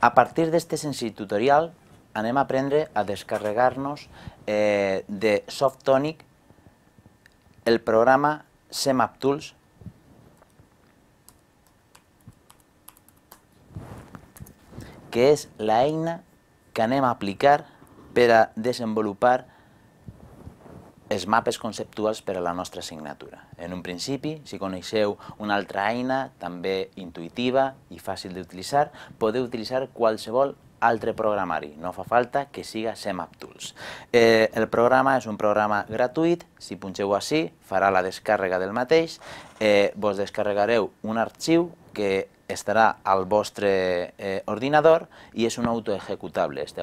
A partir d'aquest senzill tutorial anem a aprendre a descarregar-nos eh, de Softonic el programa CMAP Tools que és l'eina que anem a aplicar per a desenvolupar els mapes conceptuals per a la nostra assignatura. En un principi, si coneixeu una altra eina, també intuïtiva i fàcil d'utilitzar, podeu utilitzar qualsevol altre programari, no fa falta que siga CMAP Tools. Eh, el programa és un programa gratuït, si punxeu així farà la descàrrega del mateix, eh, vos descarregareu un arxiu que estará al vostre eh, y y es un ejecutable. Este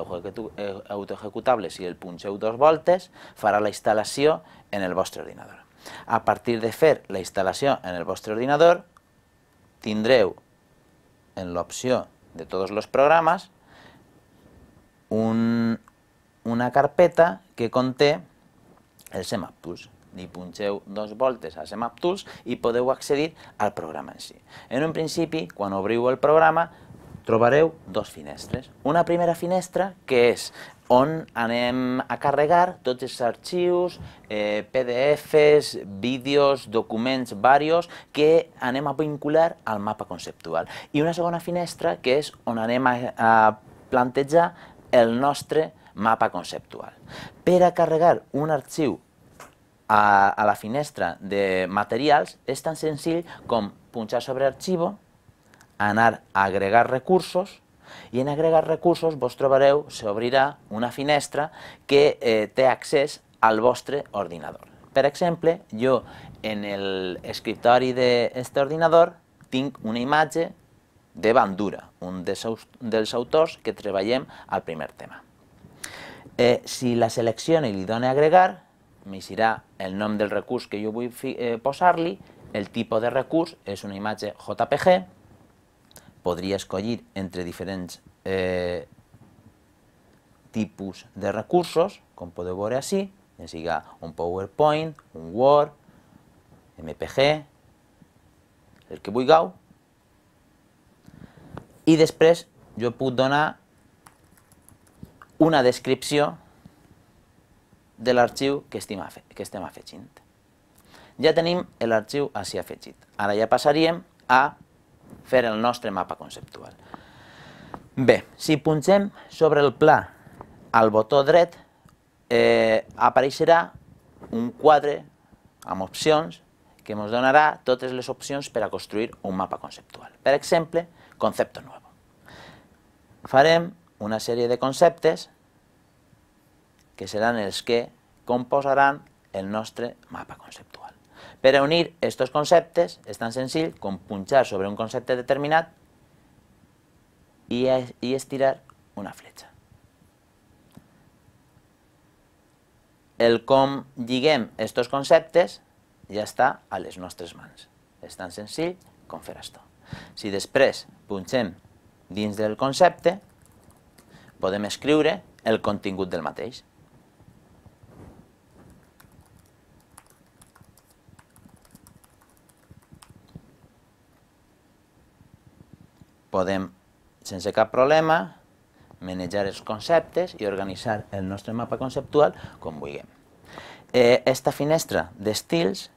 ejecutable, si el punxeu dos voltes, fará la instalación en el vostre ordenador. A partir de fer la instalación en el vostre ordenador, tindreu en la opción de todos los programas, una carpeta que conté el SEMAPUS. li punxeu dos voltes a Semap Tools i podeu accedir al programa en si. En un principi, quan obriu el programa, trobareu dos finestres. Una primera finestra que és on anem a carregar tots els arxius, eh, PDFs, vídeos, documents varios que anem a vincular al mapa conceptual. I una segona finestra que és on anem a, a plantejar el nostre mapa conceptual. Per a carregar un arxiu a, a la finestra de materials és tan senzill com punxar sobre arxiu, anar a agregar recursos, i en agregar recursos vos trobareu, s'obrirà una finestra que eh, té accés al vostre ordinador. Per exemple, jo en l'escriptori d'aquest ordinador tinc una imatge de Bandura, un dels autors que treballem al primer tema. Eh, si la selecciono i li dono a agregar, m'eixirà el nom del recurs que jo vull eh, posar-li, el tipus de recurs és una imatge JPG, podria escollir entre diferents eh, tipus de recursos, com podeu veure així, ja sigui un PowerPoint, un Word, MPG, el que vulgueu, i després jo puc donar una descripció de l'arxiu que, que estem afegint. Ja tenim l'arxiu així afegit. Ara ja passaríem a fer el nostre mapa conceptual. Bé, si punxem sobre el pla al botó dret, eh, apareixerà un quadre amb opcions que ens donarà totes les opcions per a construir un mapa conceptual. Per exemple, concepte nou. Farem una sèrie de conceptes que seran els que composaran el nostre mapa conceptual. Per a unir aquests conceptes és tan senzill com punxar sobre un concepte determinat i, estirar una fletxa. El com lliguem aquests conceptes ja està a les nostres mans. És tan senzill com fer això. Si després punxem dins del concepte, podem escriure el contingut del mateix. podem, sense cap problema, manejar els conceptes i organitzar el nostre mapa conceptual com vulguem. Eh, finestra d'estils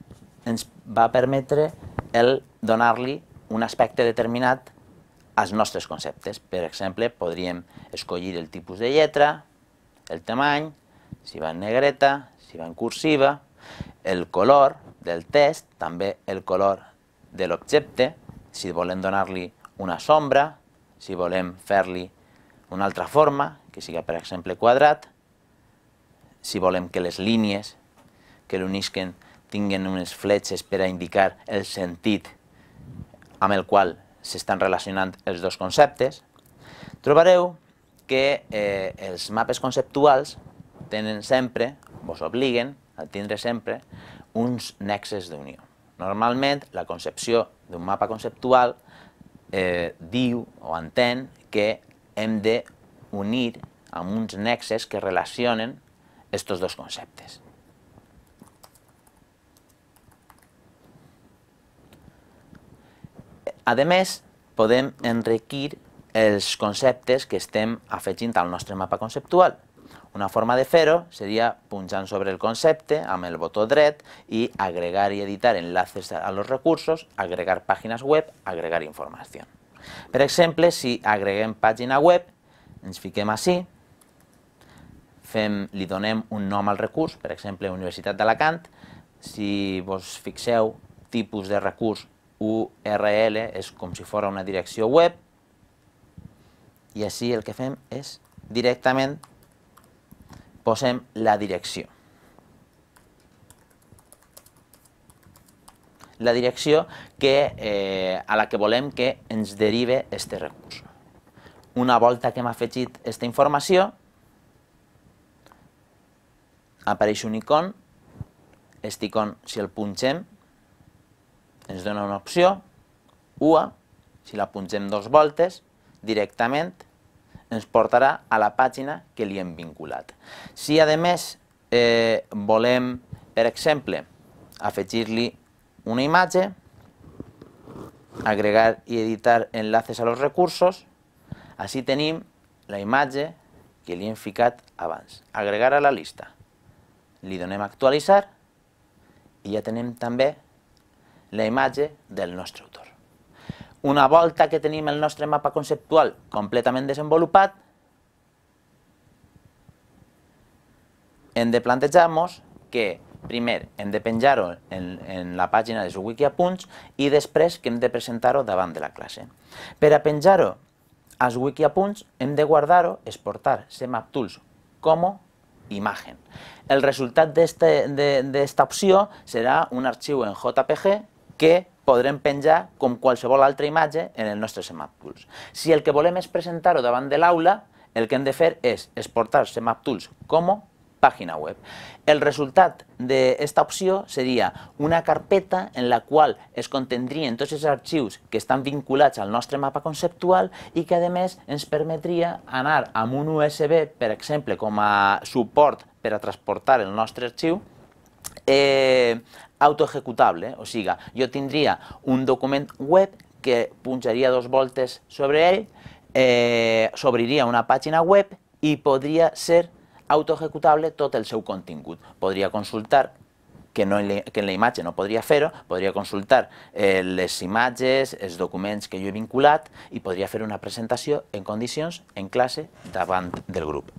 ens va permetre el donar-li un aspecte determinat als nostres conceptes. Per exemple, podríem escollir el tipus de lletra, el tamany, si va en negreta, si va en cursiva, el color del text, també el color de l'objecte, si volem donar-li una sombra, si volem fer-li una altra forma, que siga per exemple quadrat, si volem que les línies que l'unisquen tinguin unes fletxes per a indicar el sentit amb el qual s'estan relacionant els dos conceptes, trobareu que eh, els mapes conceptuals tenen sempre, vos obliguen a tindre sempre, uns nexes d'unió. Normalment, la concepció d'un mapa conceptual eh, diu o entén que hem de unir amb uns nexes que relacionen aquests dos conceptes. A més, podem enriquir els conceptes que estem afegint al nostre mapa conceptual una forma de fer-ho seria punxant sobre el concepte amb el botó dret i agregar i editar enlaces a los recursos, agregar pàgines web, agregar informació. Per exemple, si agreguem pàgina web, ens fiquem així, fem, li donem un nom al recurs, per exemple, Universitat d'Alacant, si vos fixeu, tipus de recurs URL és com si fos una direcció web, i així el que fem és directament posem la direcció. La direcció que, eh, a la que volem que ens derive este recurs. Una volta que hem afegit aquesta informació, apareix un icon, aquest icon, si el punxem, ens dona una opció, UA, si la punxem dos voltes, directament ens portarà a la pàgina que li hem vinculat. Si, a més, eh, volem, per exemple, afegir-li una imatge, agregar i editar enlaces a los recursos, així tenim la imatge que li hem ficat abans. Agregar a la llista. Li donem actualitzar i ja tenim també la imatge del nostre autor. Una volta que tenim el nostre mapa conceptual completament desenvolupat, hem de plantejar-nos que primer hem de penjar-ho en, en la pàgina de Wiki Apunts i després que hem de presentar-ho davant de la classe. Per a penjar-ho als Wiki hem de guardar-ho, exportar SEMAPTools com imatge. El resultat d'esta opció serà un arxiu en JPG que podrem penjar com qualsevol altra imatge en el nostre SEMAP Si el que volem és presentar-ho davant de l'aula, el que hem de fer és exportar SEMAP Tools com pàgina web. El resultat d'aquesta opció seria una carpeta en la qual es contendrien tots els arxius que estan vinculats al nostre mapa conceptual i que, a més, ens permetria anar amb un USB, per exemple, com a suport per a transportar el nostre arxiu, eh, autoejecutable, o sigui, jo tindria un document web que punxaria dos voltes sobre ell, eh, s'obriria una pàgina web i podria ser autoejecutable tot el seu contingut. Podria consultar que, no, que en la imatge no podria fer-ho, podria consultar eh, les imatges, els documents que jo he vinculat i podria fer una presentació en condicions, en classe, davant del grup.